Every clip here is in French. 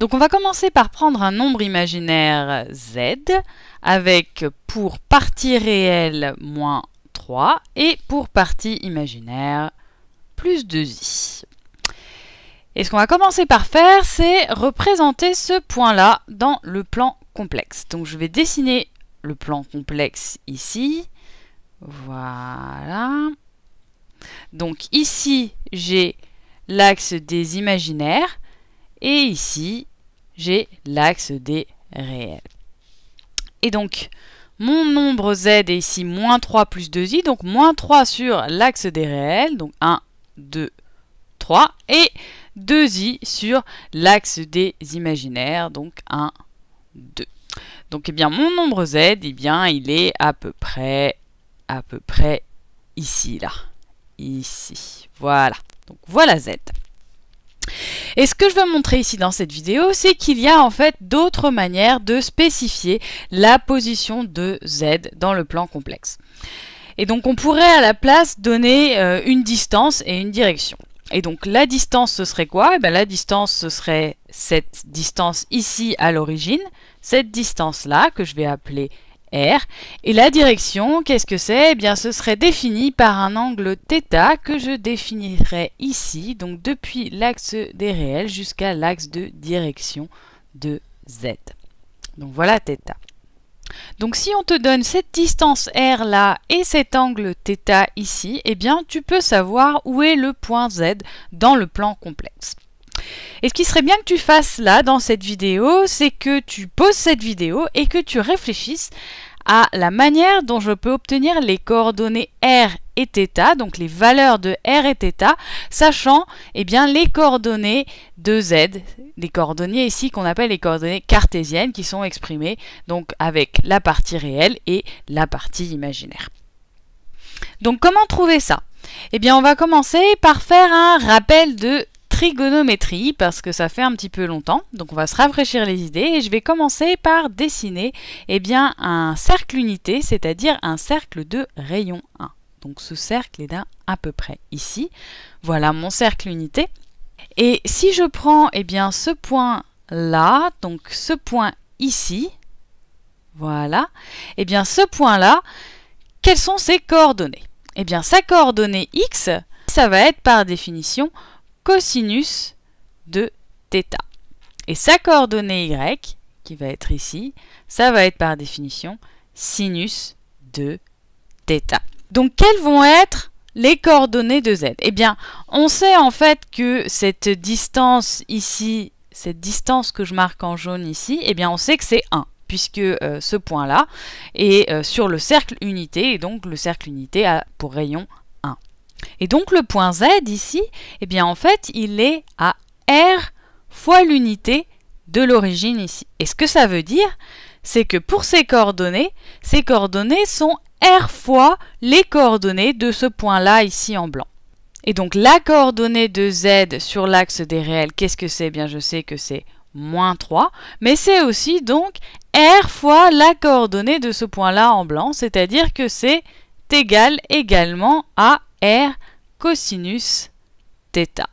Donc on va commencer par prendre un nombre imaginaire z avec pour partie réelle moins 3 et pour partie imaginaire plus 2i. Et ce qu'on va commencer par faire, c'est représenter ce point-là dans le plan complexe. Donc je vais dessiner le plan complexe ici. Voilà. Donc ici, j'ai l'axe des imaginaires. Et ici, j'ai l'axe des réels. Et donc, mon nombre z est ici moins 3 plus 2i, donc moins 3 sur l'axe des réels, donc 1, 2, 3, et 2i sur l'axe des imaginaires, donc 1, 2. Donc eh bien, mon nombre z, eh bien, il est à peu près, à peu près ici, là. Ici, voilà. Donc voilà z. Et ce que je veux montrer ici dans cette vidéo, c'est qu'il y a en fait d'autres manières de spécifier la position de Z dans le plan complexe. Et donc on pourrait à la place donner euh, une distance et une direction. Et donc la distance ce serait quoi Et eh bien, La distance ce serait cette distance ici à l'origine, cette distance là que je vais appeler et la direction, qu'est-ce que c'est Eh bien, ce serait défini par un angle θ que je définirais ici, donc depuis l'axe des réels jusqu'à l'axe de direction de Z. Donc voilà θ. Donc si on te donne cette distance R là et cet angle θ ici, eh bien tu peux savoir où est le point Z dans le plan complexe. Et ce qui serait bien que tu fasses là, dans cette vidéo, c'est que tu poses cette vidéo et que tu réfléchisses à la manière dont je peux obtenir les coordonnées R et θ, donc les valeurs de R et θ, sachant eh bien, les coordonnées de Z, les coordonnées ici qu'on appelle les coordonnées cartésiennes qui sont exprimées donc avec la partie réelle et la partie imaginaire. Donc comment trouver ça Eh bien on va commencer par faire un rappel de trigonométrie parce que ça fait un petit peu longtemps. Donc on va se rafraîchir les idées et je vais commencer par dessiner eh bien, un cercle unité, c'est-à-dire un cercle de rayon 1. Donc ce cercle est d'un à peu près ici. Voilà mon cercle unité. Et si je prends eh bien, ce point là, donc ce point ici, voilà, eh bien ce point là, quelles sont ses coordonnées Eh bien sa coordonnée x, ça va être par définition cosinus de θ. Et sa coordonnée y, qui va être ici, ça va être par définition sinus de θ. Donc quelles vont être les coordonnées de z Eh bien, on sait en fait que cette distance ici, cette distance que je marque en jaune ici, eh bien on sait que c'est 1 puisque euh, ce point-là est euh, sur le cercle unité, et donc le cercle unité a pour rayon et donc le point Z ici, eh bien en fait, il est à R fois l'unité de l'origine ici. Et ce que ça veut dire, c'est que pour ces coordonnées, ces coordonnées sont R fois les coordonnées de ce point-là ici en blanc. Et donc la coordonnée de Z sur l'axe des réels, qu'est-ce que c'est eh bien je sais que c'est moins 3, mais c'est aussi donc R fois la coordonnée de ce point-là en blanc, c'est-à-dire que c'est égal également à r cosinus θ.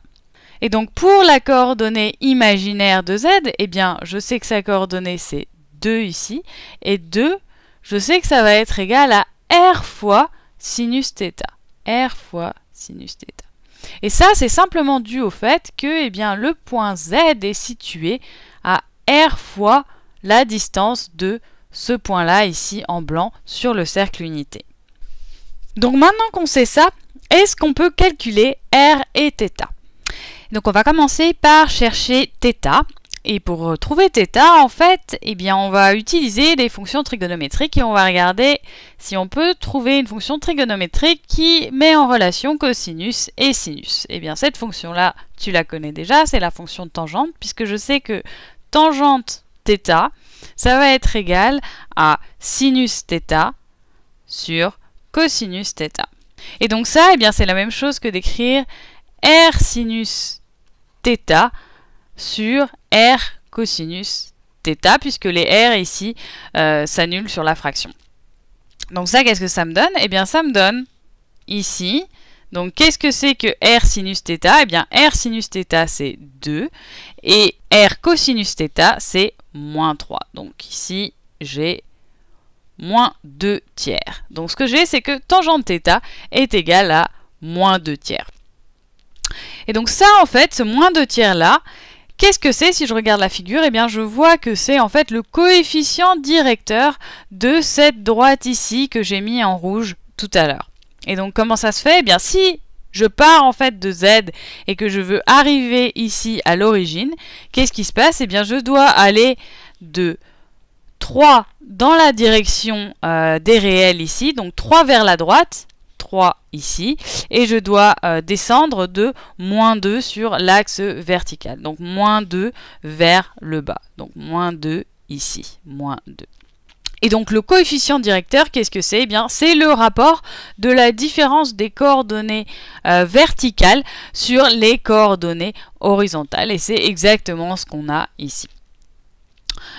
Et donc pour la coordonnée imaginaire de z, eh bien je sais que sa coordonnée c'est 2 ici, et 2, je sais que ça va être égal à r fois sinus θ. r fois sinus θ. Et ça, c'est simplement dû au fait que eh bien, le point z est situé à r fois la distance de ce point-là, ici en blanc, sur le cercle unité. Donc maintenant qu'on sait ça, est-ce qu'on peut calculer R et θ Donc on va commencer par chercher θ. Et pour trouver θ, en fait, eh bien, on va utiliser des fonctions trigonométriques et on va regarder si on peut trouver une fonction trigonométrique qui met en relation cosinus et sinus. Eh bien, cette fonction-là, tu la connais déjà, c'est la fonction tangente, puisque je sais que tangente θ, ça va être égal à sinus θ sur cosinus θ. Et donc ça, eh bien, c'est la même chose que d'écrire R sinus θ sur R cosinus θ, puisque les R ici euh, s'annulent sur la fraction. Donc ça, qu'est-ce que ça me donne Eh bien, ça me donne ici donc qu'est-ce que c'est que R sinus θ Eh bien R sinus θ c'est 2 et R cosinus θ c'est moins 3. Donc ici j'ai moins 2 tiers. Donc ce que j'ai, c'est que tangente θ est égal à moins 2 tiers. Et donc ça, en fait, ce moins 2 tiers-là, Qu'est-ce que c'est si je regarde la figure Eh bien, je vois que c'est en fait le coefficient directeur de cette droite ici que j'ai mis en rouge tout à l'heure. Et donc, comment ça se fait Eh bien, si je pars en fait de z et que je veux arriver ici à l'origine, qu'est-ce qui se passe Eh bien, je dois aller de 3 dans la direction euh, des réels ici, donc 3 vers la droite, 3 ici, et je dois euh, descendre de moins 2 sur l'axe vertical, donc moins 2 vers le bas, donc moins 2 ici, moins 2. Et donc le coefficient directeur, qu'est-ce que c'est eh bien, c'est le rapport de la différence des coordonnées euh, verticales sur les coordonnées horizontales. Et c'est exactement ce qu'on a ici.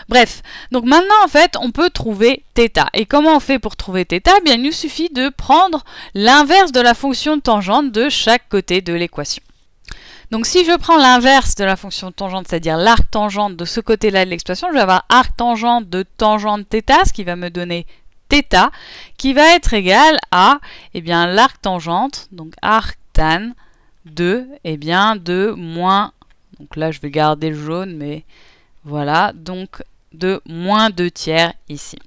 Bref, donc maintenant en fait on peut trouver θ. Et comment on fait pour trouver θ eh bien, Il nous suffit de prendre l'inverse de la fonction tangente de chaque côté de l'équation. Donc si je prends l'inverse de la fonction tangente, c'est-à-dire l'arc tangente de ce côté-là de l'expression, je vais avoir arc tangente de tangente θ, ce qui va me donner θ, qui va être égal à eh bien, l'arc tangente, donc arc tan de, eh bien, de moins, donc là je vais garder le jaune, mais voilà, donc de moins 2 tiers ici.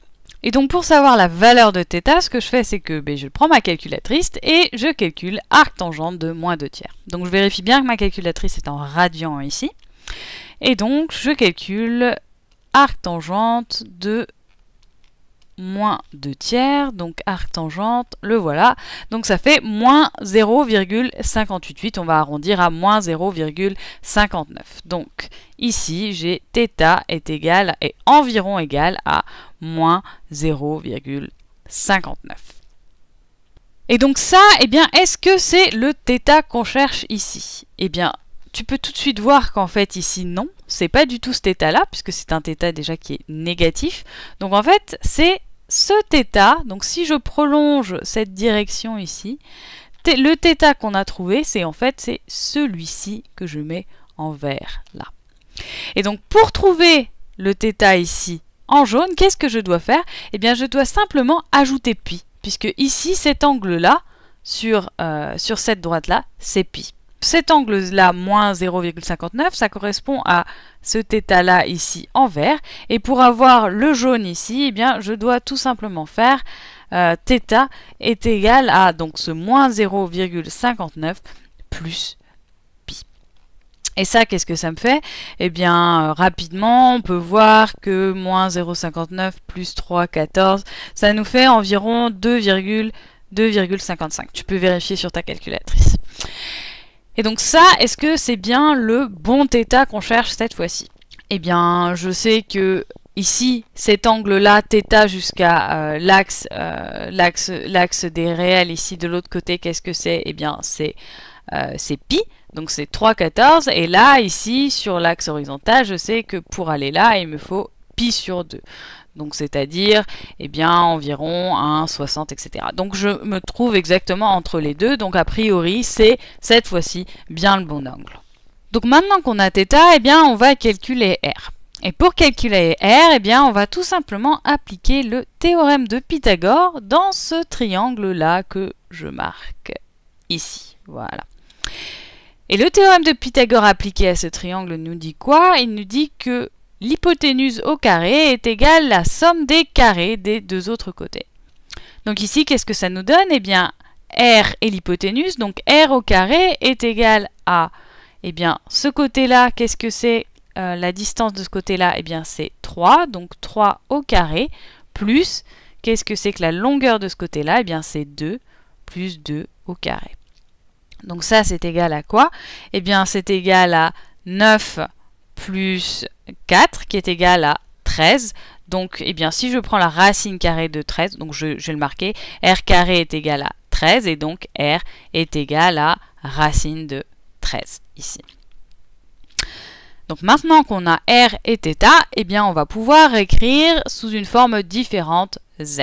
Et donc pour savoir la valeur de θ, ce que je fais c'est que ben, je prends ma calculatrice et je calcule arc tangente de moins 2 tiers. Donc je vérifie bien que ma calculatrice est en radian ici. Et donc je calcule arc tangente de moins 2 tiers, donc arc tangente, le voilà. Donc ça fait moins 0,588, on va arrondir à moins 0,59. Donc ici, j'ai θ est égal, et environ égal à moins 0,59. Et donc ça, eh bien, est-ce que c'est le θ qu'on cherche ici Eh bien, tu peux tout de suite voir qu'en fait ici non, c'est pas du tout ce état là puisque c'est un θ déjà qui est négatif. Donc en fait, c'est ce θ, donc si je prolonge cette direction ici, le θ qu'on a trouvé, c'est en fait c'est celui-ci que je mets en vert là. Et donc pour trouver le θ ici en jaune, qu'est-ce que je dois faire Eh bien je dois simplement ajouter π, puisque ici cet angle-là, sur, euh, sur cette droite-là, c'est π. Cet angle-là, moins 0,59, ça correspond à ce θ-là ici en vert. Et pour avoir le jaune ici, eh bien, je dois tout simplement faire euh, θ est égal à donc ce moins 0,59 plus et ça, qu'est-ce que ça me fait Eh bien, rapidement, on peut voir que moins 0,59 plus 3,14, ça nous fait environ 2,55. Tu peux vérifier sur ta calculatrice. Et donc ça, est-ce que c'est bien le bon θ qu'on cherche cette fois-ci Eh bien, je sais que ici, cet angle-là, θ jusqu'à euh, euh, l'axe des réels, ici de l'autre côté, qu'est-ce que c'est Eh bien, c'est π, euh, donc c'est 3,14. Et là, ici, sur l'axe horizontal, je sais que pour aller là, il me faut π sur 2 donc c'est-à-dire eh bien environ 1,60 etc. Donc je me trouve exactement entre les deux, donc a priori c'est cette fois-ci bien le bon angle. Donc maintenant qu'on a θ, eh bien on va calculer R. Et pour calculer R, eh bien on va tout simplement appliquer le théorème de Pythagore dans ce triangle-là que je marque ici. Voilà. Et le théorème de Pythagore appliqué à ce triangle nous dit quoi Il nous dit que l'hypoténuse au carré est égale à la somme des carrés des deux autres côtés. Donc ici, qu'est-ce que ça nous donne Eh bien, R est l'hypoténuse, donc R au carré est égal à, eh bien, ce côté-là, qu'est-ce que c'est euh, La distance de ce côté-là, eh bien, c'est 3, donc 3 au carré, plus, qu'est-ce que c'est que la longueur de ce côté-là Eh bien, c'est 2 plus 2 au carré. Donc ça, c'est égal à quoi Eh bien, c'est égal à 9 plus 4 qui est égal à 13. Donc, eh bien, si je prends la racine carrée de 13, donc je, vais le marquer, r carré est égal à 13 et donc r est égal à racine de 13 ici. Donc maintenant qu'on a r et θ, eh bien on va pouvoir écrire sous une forme différente z.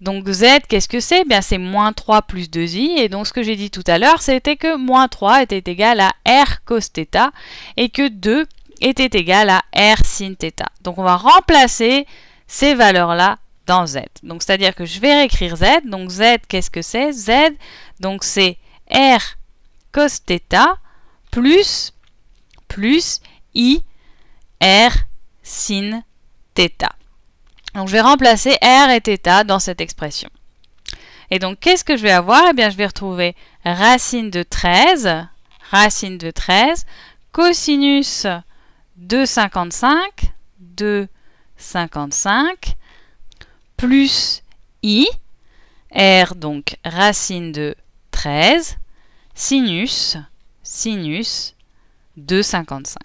Donc z, qu'est-ce que c'est eh Bien c'est moins 3 plus 2i, et donc ce que j'ai dit tout à l'heure, c'était que moins 3 était égal à r cos θ, et que 2 était égal à R sin Donc on va remplacer ces valeurs-là dans Z. Donc c'est-à-dire que je vais réécrire Z. Donc Z, qu'est-ce que c'est Z, donc c'est R cos plus, plus I R sin θ. Donc je vais remplacer R et θ dans cette expression. Et donc qu'est-ce que je vais avoir Eh bien je vais retrouver racine de 13, racine de 13, cosinus 2,55 255 plus i, r donc racine de 13, sinus, sinus 2,55.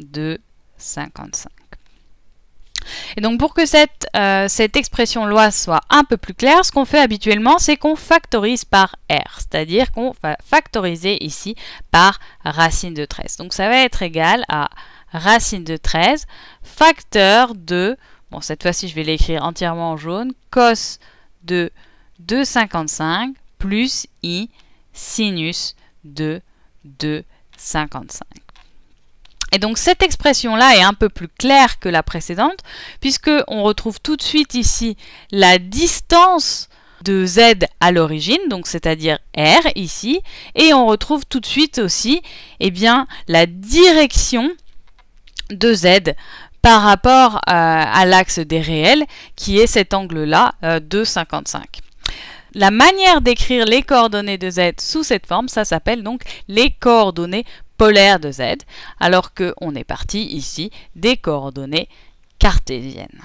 2,55. Et donc pour que cette, euh, cette expression loi soit un peu plus claire, ce qu'on fait habituellement, c'est qu'on factorise par r, c'est-à-dire qu'on va factoriser ici par racine de 13. Donc ça va être égal à racine de 13, facteur de, bon cette fois-ci je vais l'écrire entièrement en jaune, cos de 2,55 plus i sinus de 2,55. Et donc cette expression-là est un peu plus claire que la précédente, puisque on retrouve tout de suite ici la distance de z à l'origine, donc c'est-à-dire r ici, et on retrouve tout de suite aussi eh bien, la direction de Z par rapport euh, à l'axe des réels, qui est cet angle-là euh, de 55. La manière d'écrire les coordonnées de Z sous cette forme, ça s'appelle donc les coordonnées polaires de Z, alors qu'on est parti ici des coordonnées cartésiennes.